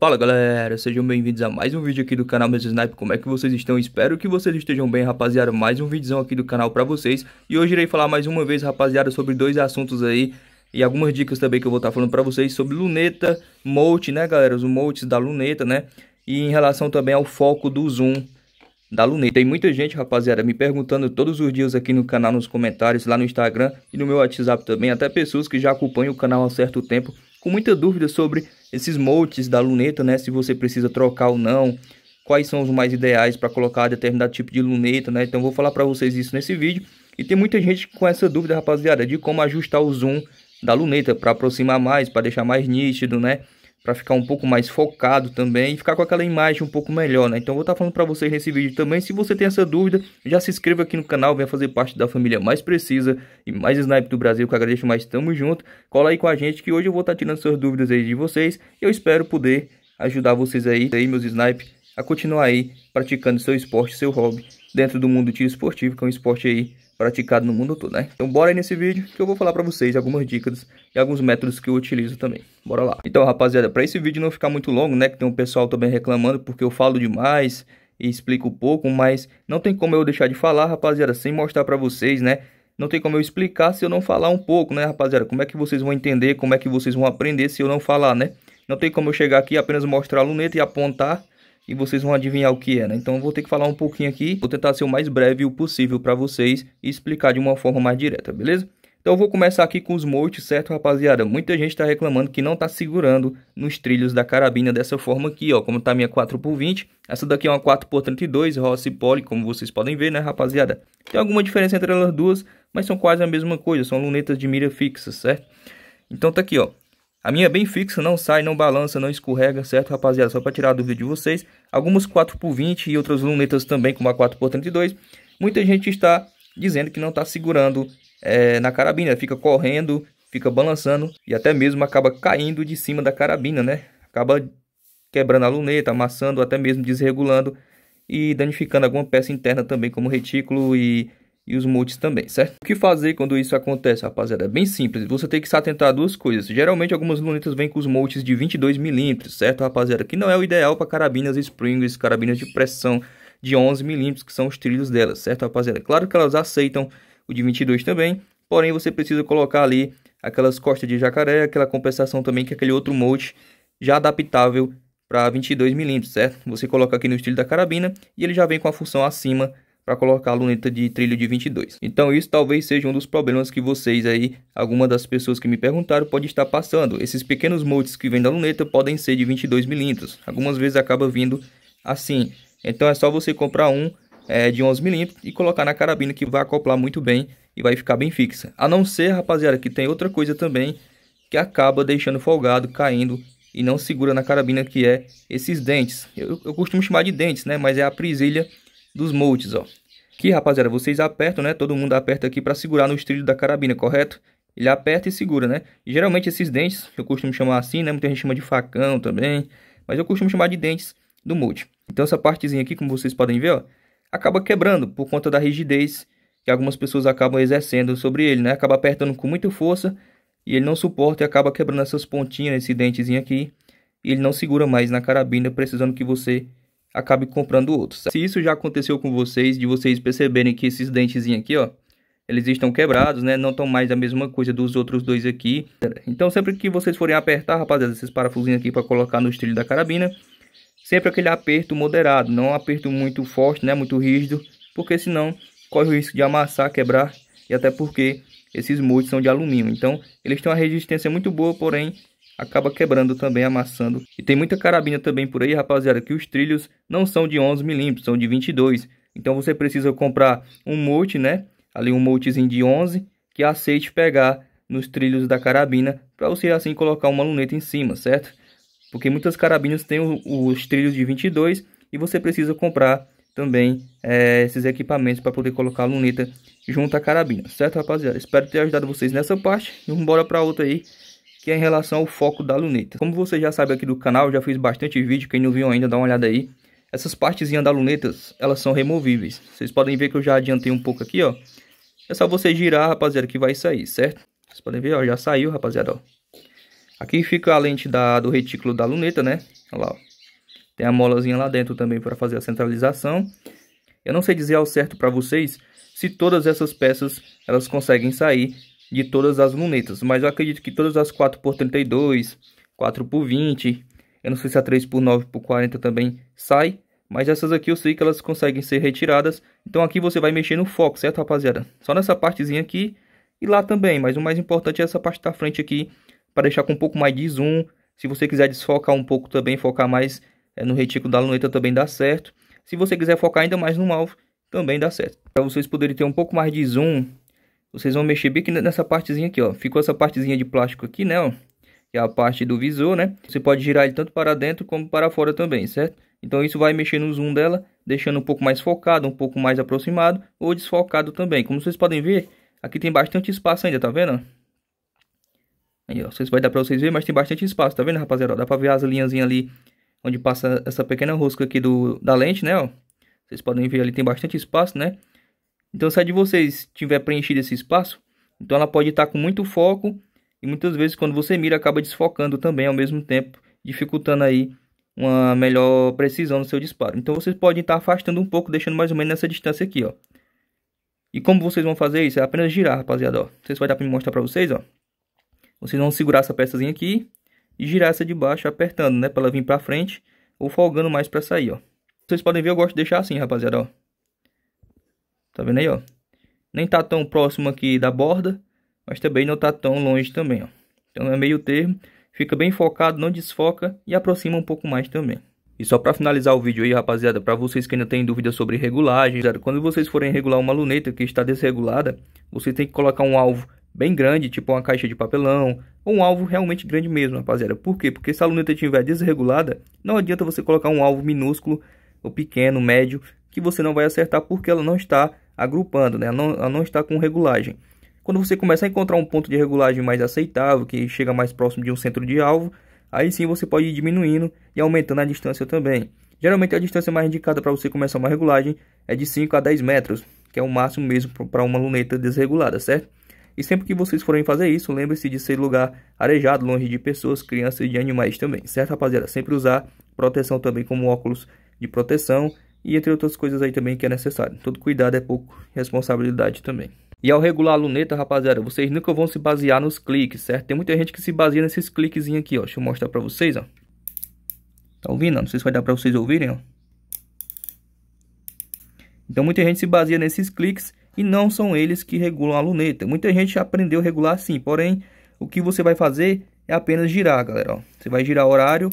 Fala galera, sejam bem-vindos a mais um vídeo aqui do canal Meus Snipe, como é que vocês estão? Espero que vocês estejam bem rapaziada, mais um vídeozão aqui do canal pra vocês E hoje irei falar mais uma vez rapaziada sobre dois assuntos aí E algumas dicas também que eu vou estar tá falando pra vocês sobre luneta, mote né galera, os motes da luneta né E em relação também ao foco do zoom da luneta. Tem muita gente, rapaziada, me perguntando todos os dias aqui no canal, nos comentários, lá no Instagram e no meu WhatsApp também, até pessoas que já acompanham o canal há certo tempo com muita dúvida sobre esses moldes da luneta, né? Se você precisa trocar ou não, quais são os mais ideais para colocar determinado tipo de luneta, né? Então vou falar para vocês isso nesse vídeo. E tem muita gente com essa dúvida, rapaziada, de como ajustar o zoom da luneta para aproximar mais, para deixar mais nítido, né? para ficar um pouco mais focado também e ficar com aquela imagem um pouco melhor, né? Então vou estar tá falando para vocês nesse vídeo também. Se você tem essa dúvida, já se inscreva aqui no canal, venha fazer parte da família mais precisa e mais sniper do Brasil, que eu agradeço mais, tamo junto. Cola aí com a gente que hoje eu vou estar tá tirando suas dúvidas aí de vocês. eu espero poder ajudar vocês aí, aí meus sniper, a continuar aí praticando seu esporte, seu hobby dentro do mundo tiro esportivo, que é um esporte aí praticado no mundo todo, né? Então bora aí nesse vídeo que eu vou falar para vocês algumas dicas e alguns métodos que eu utilizo também. Bora lá. Então, rapaziada, para esse vídeo não ficar muito longo, né, que tem um pessoal também reclamando porque eu falo demais e explico pouco, mas não tem como eu deixar de falar, rapaziada, sem mostrar para vocês, né? Não tem como eu explicar se eu não falar um pouco, né, rapaziada? Como é que vocês vão entender, como é que vocês vão aprender se eu não falar, né? Não tem como eu chegar aqui e apenas mostrar a luneta e apontar e vocês vão adivinhar o que é, né? Então eu vou ter que falar um pouquinho aqui, vou tentar ser o mais breve o possível para vocês e explicar de uma forma mais direta, beleza? Então eu vou começar aqui com os moites, certo, rapaziada? Muita gente está reclamando que não está segurando nos trilhos da carabina dessa forma aqui, ó. Como está a minha 4x20, essa daqui é uma 4x32, Rossi Poly, como vocês podem ver, né, rapaziada? Tem alguma diferença entre elas duas, mas são quase a mesma coisa, são lunetas de mira fixa, certo? Então tá aqui, ó. A minha é bem fixa, não sai, não balança, não escorrega, certo, rapaziada? Só para tirar a dúvida de vocês. Algumas 4x20 e outras lunetas também, como a 4x32. Muita gente está dizendo que não está segurando é, na carabina, fica correndo, fica balançando e até mesmo acaba caindo de cima da carabina, né? Acaba quebrando a luneta, amassando, até mesmo desregulando e danificando alguma peça interna também, como retículo e e os multis também, certo? O que fazer quando isso acontece, rapaziada? É bem simples, você tem que se atentar a duas coisas. Geralmente algumas lunetas vêm com os multis de 22 milímetros, certo, rapaziada? Que não é o ideal para carabinas springs, carabinas de pressão de 11 milímetros, que são os trilhos delas, certo, rapaziada? Claro que elas aceitam o de 22 também, porém você precisa colocar ali aquelas costas de jacaré, aquela compensação também que é aquele outro molde já adaptável para 22 milímetros, certo? Você coloca aqui no estilo da carabina e ele já vem com a função acima para colocar a luneta de trilho de 22. Então isso talvez seja um dos problemas que vocês aí, alguma das pessoas que me perguntaram, pode estar passando. Esses pequenos moldes que vêm da luneta podem ser de 22 milímetros. Algumas vezes acaba vindo assim. Então é só você comprar um é, de 11 milímetros e colocar na carabina que vai acoplar muito bem e vai ficar bem fixa. A não ser, rapaziada, que tem outra coisa também que acaba deixando folgado, caindo e não segura na carabina que é esses dentes. Eu, eu costumo chamar de dentes, né? Mas é a prisilha dos moldes, ó. Aqui, rapaziada, vocês apertam, né? Todo mundo aperta aqui para segurar no estrilho da carabina, correto? Ele aperta e segura, né? E, geralmente esses dentes, que eu costumo chamar assim, né? Muita gente chama de facão também, mas eu costumo chamar de dentes do molde. Então essa partezinha aqui, como vocês podem ver, ó, acaba quebrando por conta da rigidez que algumas pessoas acabam exercendo sobre ele, né? Acaba apertando com muita força e ele não suporta e acaba quebrando essas pontinhas, esse dentezinho aqui. E ele não segura mais na carabina, precisando que você acabe comprando outros. Se isso já aconteceu com vocês, de vocês perceberem que esses dentezinhos aqui, ó, eles estão quebrados, né? Não estão mais a mesma coisa dos outros dois aqui. Então, sempre que vocês forem apertar, rapaziada, esses parafusinhos aqui para colocar no estilo da carabina, sempre aquele aperto moderado, não um aperto muito forte, né? Muito rígido, porque senão corre o risco de amassar, quebrar e até porque esses moldes são de alumínio. Então, eles têm uma resistência muito boa, porém acaba quebrando também, amassando. E tem muita carabina também por aí, rapaziada, que os trilhos não são de 11 milímetros, são de 22. Então você precisa comprar um molde, né? Ali um moldezinho de 11 que aceite pegar nos trilhos da carabina para você assim colocar uma luneta em cima, certo? Porque muitas carabinas têm os trilhos de 22 e você precisa comprar também é, esses equipamentos para poder colocar a luneta junto à carabina, certo rapaziada? Espero ter ajudado vocês nessa parte e vamos embora para outra aí que é em relação ao foco da luneta. Como você já sabe aqui do canal, já fiz bastante vídeo, quem não viu ainda dá uma olhada aí. Essas partezinhas da luneta, elas são removíveis. Vocês podem ver que eu já adiantei um pouco aqui, ó. É só você girar, rapaziada, que vai sair, certo? Vocês podem ver, ó, já saiu, rapaziada, ó. Aqui fica a lente da, do retículo da luneta, né? Olha lá, ó. Tem a molazinha lá dentro também para fazer a centralização. Eu não sei dizer ao certo para vocês se todas essas peças elas conseguem sair de todas as lunetas. Mas eu acredito que todas as 4x32, 4x20, eu não sei se a 3x9 por 40 também sai. Mas essas aqui eu sei que elas conseguem ser retiradas. Então aqui você vai mexer no foco, certo rapaziada? Só nessa partezinha aqui e lá também. Mas o mais importante é essa parte da frente aqui. Para deixar com um pouco mais de zoom. Se você quiser desfocar um pouco também, focar mais é, no retículo da luneta também dá certo. Se você quiser focar ainda mais no alvo, também dá certo. Para vocês poderem ter um pouco mais de zoom vocês vão mexer bem aqui nessa partezinha aqui, ó. Ficou essa partezinha de plástico aqui, né, ó. Que é a parte do visor, né? Você pode girar ele tanto para dentro como para fora também, certo? Então isso vai mexer no zoom dela, deixando um pouco mais focado, um pouco mais aproximado ou desfocado também. Como vocês podem ver, aqui tem bastante espaço ainda, tá vendo? Aí, ó, não sei se vai dar para vocês verem, mas tem bastante espaço, tá vendo, rapaziada? dá para ver as linhas ali, onde passa essa pequena rosca aqui do, da lente, né, ó. Vocês podem ver ali, tem bastante espaço, né? Então, se a de vocês tiver preenchido esse espaço, então ela pode estar com muito foco e muitas vezes quando você mira acaba desfocando também ao mesmo tempo, dificultando aí uma melhor precisão no seu disparo. Então vocês podem estar afastando um pouco, deixando mais ou menos nessa distância aqui, ó. E como vocês vão fazer isso? É apenas girar, rapaziada, ó. Vocês vai dar para mostrar para vocês, ó. Vocês vão segurar essa peçazinha aqui e girar essa de baixo apertando, né, para ela vir para frente ou folgando mais para sair, ó. Vocês podem ver, eu gosto de deixar assim, rapaziada, ó. Tá vendo aí, ó? Nem tá tão próximo aqui da borda, mas também não tá tão longe também, ó. Então é meio termo, fica bem focado, não desfoca e aproxima um pouco mais também. E só para finalizar o vídeo aí, rapaziada, para vocês que ainda têm dúvidas sobre regulagem, quando vocês forem regular uma luneta que está desregulada, vocês têm que colocar um alvo bem grande, tipo uma caixa de papelão, ou um alvo realmente grande mesmo, rapaziada. Por quê? Porque se a luneta estiver desregulada, não adianta você colocar um alvo minúsculo ou pequeno, médio, que você não vai acertar porque ela não está agrupando, né? ela, não, ela não está com regulagem. Quando você começa a encontrar um ponto de regulagem mais aceitável, que chega mais próximo de um centro de alvo, aí sim você pode ir diminuindo e aumentando a distância também. Geralmente a distância mais indicada para você começar uma regulagem é de 5 a 10 metros, que é o máximo mesmo para uma luneta desregulada, certo? E sempre que vocês forem fazer isso, lembre-se de ser lugar arejado, longe de pessoas, crianças e de animais também, certo rapaziada? Sempre usar proteção também como óculos de proteção e entre outras coisas aí também que é necessário. Todo cuidado é pouco, responsabilidade também. E ao regular a luneta, rapaziada, vocês nunca vão se basear nos cliques, certo? Tem muita gente que se baseia nesses cliques aqui, ó. Deixa eu mostrar pra vocês, ó. Tá ouvindo? Não sei se vai dar pra vocês ouvirem, ó. Então muita gente se baseia nesses cliques e não são eles que regulam a luneta. Muita gente aprendeu a regular sim porém, o que você vai fazer é apenas girar, galera, ó. Você vai girar horário,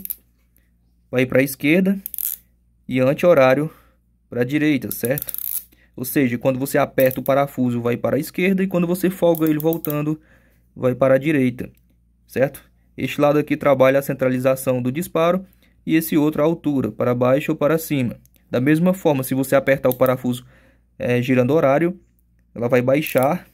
vai para a esquerda e anti-horário para a direita, certo? Ou seja, quando você aperta o parafuso, vai para a esquerda e quando você folga ele voltando, vai para a direita, certo? Este lado aqui trabalha a centralização do disparo e esse outro a altura, para baixo ou para cima. Da mesma forma, se você apertar o parafuso é, girando horário, ela vai baixar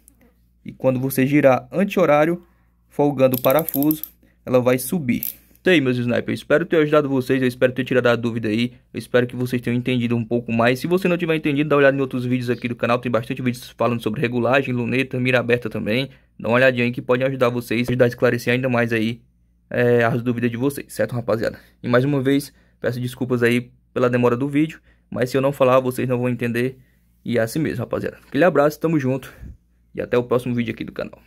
e quando você girar anti-horário, folgando o parafuso, ela vai subir. Tá aí, meus snipers. espero ter ajudado vocês, eu espero ter tirado a dúvida aí. Eu espero que vocês tenham entendido um pouco mais. Se você não tiver entendido, dá uma olhada em outros vídeos aqui do canal. Tem bastante vídeos falando sobre regulagem, luneta, mira aberta também. Dá uma olhadinha aí que pode ajudar vocês, ajudar a esclarecer ainda mais aí é, as dúvidas de vocês, certo, rapaziada? E mais uma vez, peço desculpas aí pela demora do vídeo. Mas se eu não falar, vocês não vão entender. E é assim mesmo, rapaziada. Aquele abraço, tamo junto. E até o próximo vídeo aqui do canal.